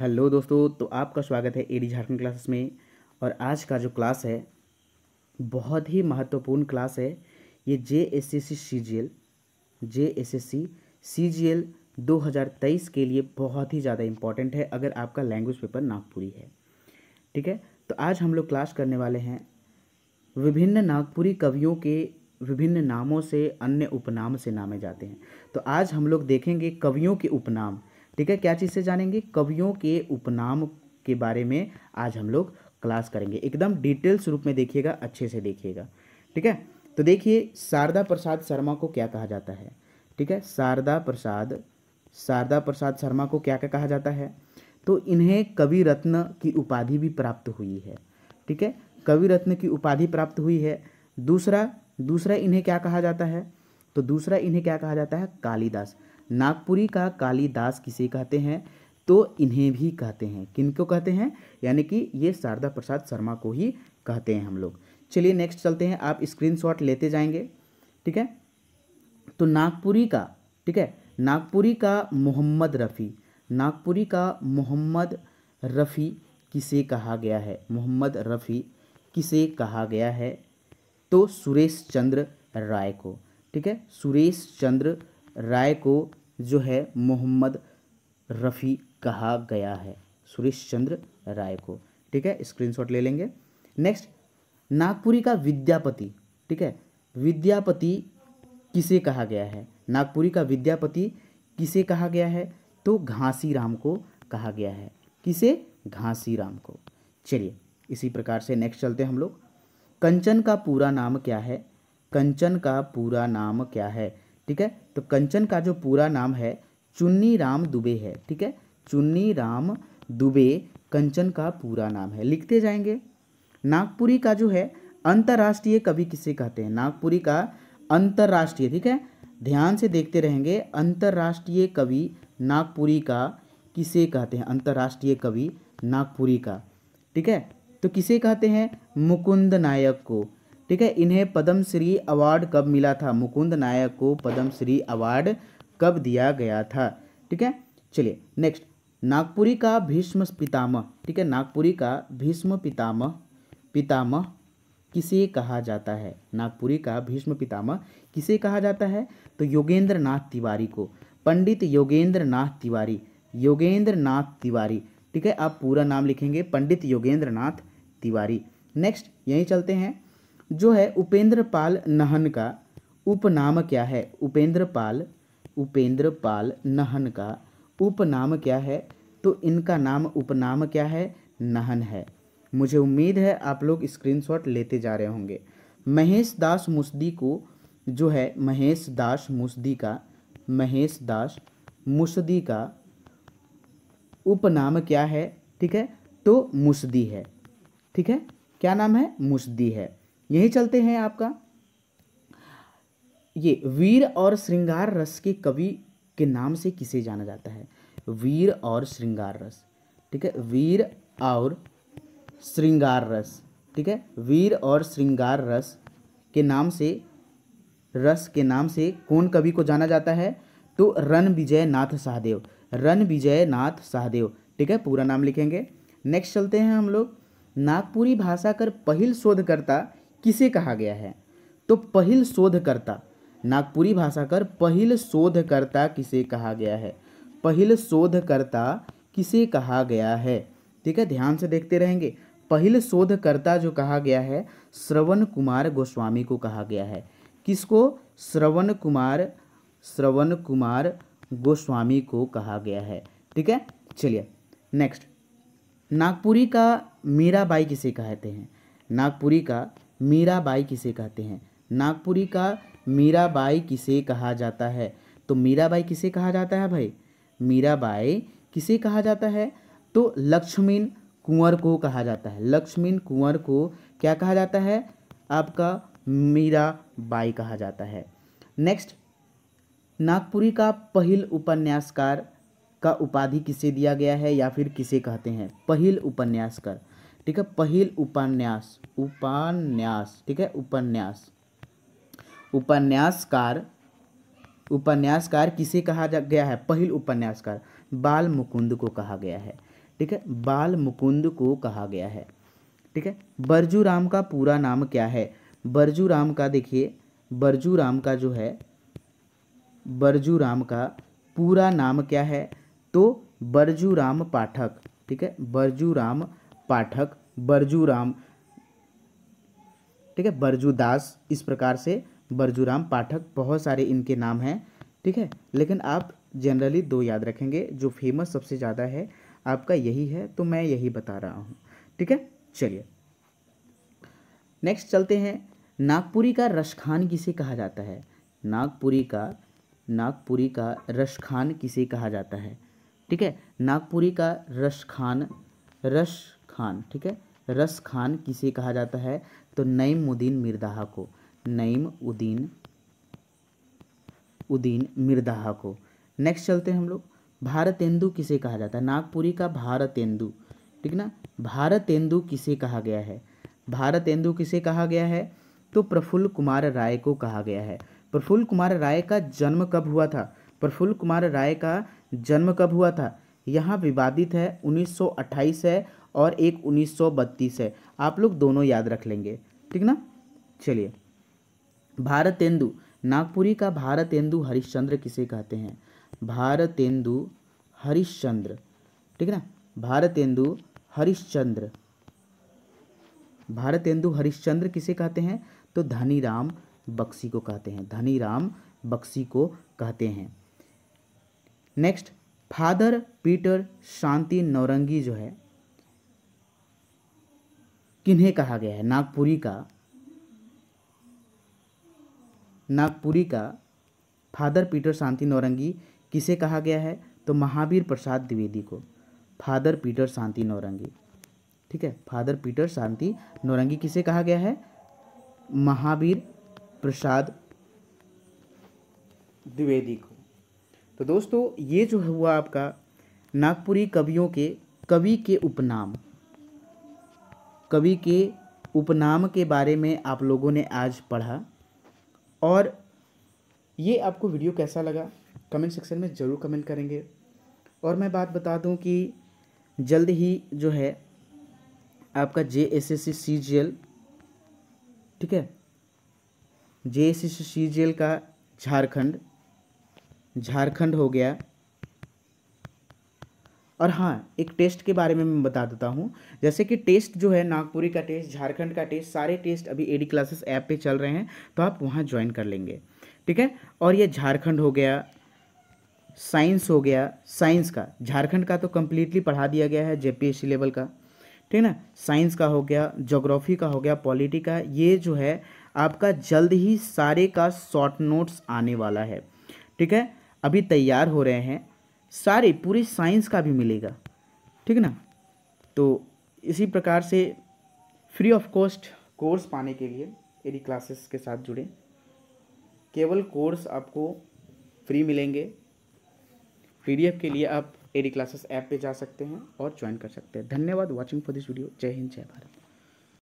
hello दोस्तों तो आपका स्वागत है एडी झारखंड क्लासेस में और आज का जो क्लास है बहुत ही महत्वपूर्ण क्लास है ये J S S C C G L J S S C C G L दो हज़ार तेईस के लिए बहुत ही ज़्यादा इम्पॉर्टेंट है अगर आपका लैंग्वेज पेपर नागपुरी है ठीक है तो आज हम लोग क्लास करने वाले हैं विभिन्न नागपुरी कवियों के विभिन्न नामों से अन्य उपनाम से नामे जाते हैं तो आज हम लोग देखेंगे कवियों के उपनाम ठीक है क्या चीज़ से जानेंगे कवियों के उपनाम के बारे में आज हम लोग क्लास करेंगे एकदम डिटेल्स रूप में देखिएगा अच्छे से देखिएगा ठीक है तो देखिए शारदा प्रसाद शर्मा को क्या कहा जाता है ठीक है शारदा प्रसाद शारदा प्रसाद शर्मा को क्या क्या कहा जाता है तो इन्हें कवि रत्न की उपाधि भी प्राप्त हुई है ठीक है कवि रत्न की उपाधि प्राप्त हुई है दूसरा दूसरा इन्हें क्या कहा जाता है तो दूसरा इन्हें क्या कहा जाता है कालिदास नागपुरी का कालीदास किसे कहते हैं तो इन्हें भी कहते हैं किनको कहते हैं यानी कि ये शारदा प्रसाद शर्मा को ही कहते हैं हम लोग चलिए नेक्स्ट चलते हैं आप स्क्रीनशॉट लेते जाएंगे ठीक है तो नागपुरी का ठीक है नागपुरी का मोहम्मद रफ़ी नागपुरी का मोहम्मद रफ़ी किसे कहा गया है मोहम्मद रफ़ी किसे कहा गया है तो सुरेश चंद्र राय को ठीक है सुरेश चंद्र राय को जो है मोहम्मद रफ़ी कहा गया है सुरेश चंद्र राय को ठीक है स्क्रीनशॉट ले लेंगे नेक्स्ट नागपुरी का विद्यापति ठीक है विद्यापति किसे कहा गया है नागपुरी का विद्यापति किसे कहा गया है तो घासी राम को कहा गया है किसे घासी राम को चलिए इसी प्रकार से नेक्स्ट चलते हैं हम लोग कंचन का पूरा नाम क्या है कंचन का पूरा नाम क्या है ठीक है तो कंचन का जो पूरा नाम है चुन्नी राम दुबे है ठीक है चुन्नी राम दुबे कंचन का पूरा नाम है लिखते जाएंगे नागपुरी का जो है अंतर्राष्ट्रीय कवि किसे कहते हैं नागपुरी का अंतर्राष्ट्रीय ठीक है ध्यान से देखते रहेंगे अंतर्राष्ट्रीय कवि नागपुरी का किसे कहते हैं अंतर्राष्ट्रीय कवि नागपुरी का ठीक है तो किसे कहते हैं मुकुंद नायक को ठीक है इन्हें पद्मश्री अवार्ड कब मिला था मुकुंद नायक को पद्मश्री अवार्ड कब दिया गया था ठीक है चलिए नेक्स्ट नागपुरी का भीष्म पितामह ठीक है नागपुरी का भीष्म पितामह पितामह किसे कहा जाता है नागपुरी का भीष्म पितामह किसे कहा जाता है तो योगेंद्र नाथ तिवारी को पंडित योगेंद्र नाथ तिवारी योगेंद्र नाथ तिवारी ठीक है आप पूरा नाम लिखेंगे पंडित योगेंद्र नाथ तिवारी नेक्स्ट यहीं चलते हैं जो है उपेंद्र पाल नहन का उपनाम क्या है उपेंद्र पाल उपेंद्र पाल नहन का उपनाम क्या है तो इनका नाम उपनाम क्या है नहन है मुझे उम्मीद है आप लोग स्क्रीनशॉट लेते जा रहे होंगे महेश दास मुस्दी को जो है महेश दास मुस्दी का महेश दास मुस्दी का उपनाम क्या है ठीक है तो मुस्दी है ठीक है क्या नाम है मुस्दी है यही चलते हैं आपका ये वीर और श्रृंगार रस के कवि के नाम से किसे जाना जाता है वीर और श्रृंगार रस ठीक है वीर और श्रृंगार रस ठीक है वीर और श्रृंगार रस के नाम से रस के नाम से कौन कवि को जाना जाता है तो रन विजय नाथ सहदेव रन विजय नाथ सहदेव ठीक है पूरा नाम लिखेंगे नेक्स्ट चलते हैं हम लोग नागपुरी भाषा कर पहिल शोधकर्ता किसे कहा गया है तो पहल शोधकर्ता नागपुरी भाषा कर पहल शोधकर्ता किसे कहा गया है पहल शोधकर्ता किसे कहा गया है ठीक है ध्यान से देखते रहेंगे पहल शोधकर्ता जो कहा गया है श्रवण कुमार गोस्वामी को कहा गया है किसको श्रवण कुमार श्रवण कुमार गोस्वामी को कहा गया है ठीक है चलिए नेक्स्ट नागपुरी का मीराबाई किसे कहते हैं नागपुरी का मीराबाई किसे कहते हैं नागपुरी का मीराबाई किसे कहा जाता है तो मीराबाई किसे कहा जाता है भाई मीराबाई किसे कहा जाता है तो लक्ष्मीन कुंवर को कहा जाता है लक्ष्मीन कुंवर को क्या कहा जाता है आपका मीराबाई कहा जाता है नेक्स्ट नागपुरी का पहिल उपन्यासकार का उपाधि किसे दिया गया है या फिर किसे कहते हैं पहिल उपन्यासकार ठीक है पहल उपन्यास उपन्यास ठीक है उपन्यास उपन्यासकार उपन्यासकार किसे कहा गया है पहल उपन्यासकार बाल मुकुंद को कहा गया है ठीक है बाल मुकुंद को कहा गया है ठीक है बरजू राम का पूरा नाम क्या है बरजू राम का देखिए बरजू राम का जो है बरजू राम का पूरा नाम क्या है तो बरजू राम पाठक ठीक है बरजू राम पाठक बरजूराम ठीक है बरजूदास इस प्रकार से बरजूराम पाठक बहुत सारे इनके नाम हैं ठीक है लेकिन आप जनरली दो याद रखेंगे जो फेमस सबसे ज़्यादा है आपका यही है तो मैं यही बता रहा हूँ ठीक है चलिए नेक्स्ट चलते हैं नागपुरी का रशखान किसे कहा जाता है नागपुरी का नागपुरी का रशखान किसे कहा जाता है ठीक है नागपुरी का रशखान रश खान ठीक है रस खान किसे कहा जाता है तो नईम उद्दीन मिर्दाहा को नईम उद्दीन उद्दीन मिर्दाहा को नेक्स्ट चलते हैं हम लोग भारतेंदु किसे कहा जाता है नागपुरी का भारतेंदु ठीक ना भारतेंदु किसे कहा गया है भारतेंदु किसे कहा गया है तो प्रफुल्ल कुमार राय को कहा गया है प्रफुल्ल कुमार राय का जन्म कब हुआ था प्रफुल्ल कुमार राय का जन्म कब हुआ था यहाँ विवादित है 1928 है और एक उन्नीस है आप लोग दोनों याद रख लेंगे ठीक ना चलिए भारतेंदु नागपुरी का भारतेंदु हरिश्चंद्र किसे कहते हैं भारतेंदु हरिश्चंद्र ठीक है ना भारतेंदु हरिश्चंद्र भारतेंदु हरिश्चंद्र किसे कहते हैं तो धनी राम बक्सी को कहते हैं धनी राम बक्सी को कहते हैं next father Peter Shanti Naurangi जो है किन्हें कहा गया है नागपुरी का नागपुरी का फादर पीटर शांति नौरंगी किसे कहा गया है तो महावीर प्रसाद द्विवेदी को फादर पीटर शांति नौरंगी ठीक है फादर पीटर शांति नौरंगी किसे कहा गया है महावीर प्रसाद द्विवेदी को तो दोस्तों ये जो हुआ आपका नागपुरी कवियों के कवि के उपनाम कवि के उपनाम के बारे में आप लोगों ने आज पढ़ा और ये आपको वीडियो कैसा लगा कमेंट सेक्शन में ज़रूर कमेंट करेंगे और मैं बात बता दूं कि जल्द ही जो है आपका J S S C C G L ठीक है J S S C C G L का झारखंड झारखंड हो गया और हाँ एक टेस्ट के बारे में मैं बता देता हूँ जैसे कि टेस्ट जो है नागपुरी का टेस्ट झारखंड का टेस्ट सारे टेस्ट अभी ए डी क्लासेस ऐप पर चल रहे हैं तो आप वहाँ ज्वाइन कर लेंगे ठीक है और ये झारखंड हो गया साइंस हो गया साइंस का झारखंड का तो कम्प्लीटली पढ़ा दिया गया है जे लेवल का ठीक है ना साइंस का हो गया जोग्राफी का हो गया पॉलिटी का ये जो है आपका जल्द ही सारे का शॉर्ट नोट्स आने वाला है ठीक है अभी तैयार हो रहे हैं सारे पूरे साइंस का भी मिलेगा ठीक है ना तो इसी प्रकार से फ्री ऑफ कॉस्ट कोर्स पाने के लिए एडी क्लासेस के साथ जुड़ें केवल कोर्स आपको फ्री मिलेंगे पीडीएफ के लिए आप एडी क्लासेस ऐप पे जा सकते हैं और ज्वाइन कर सकते हैं धन्यवाद वाचिंग फॉर दिस वीडियो जय हिंद जय भारत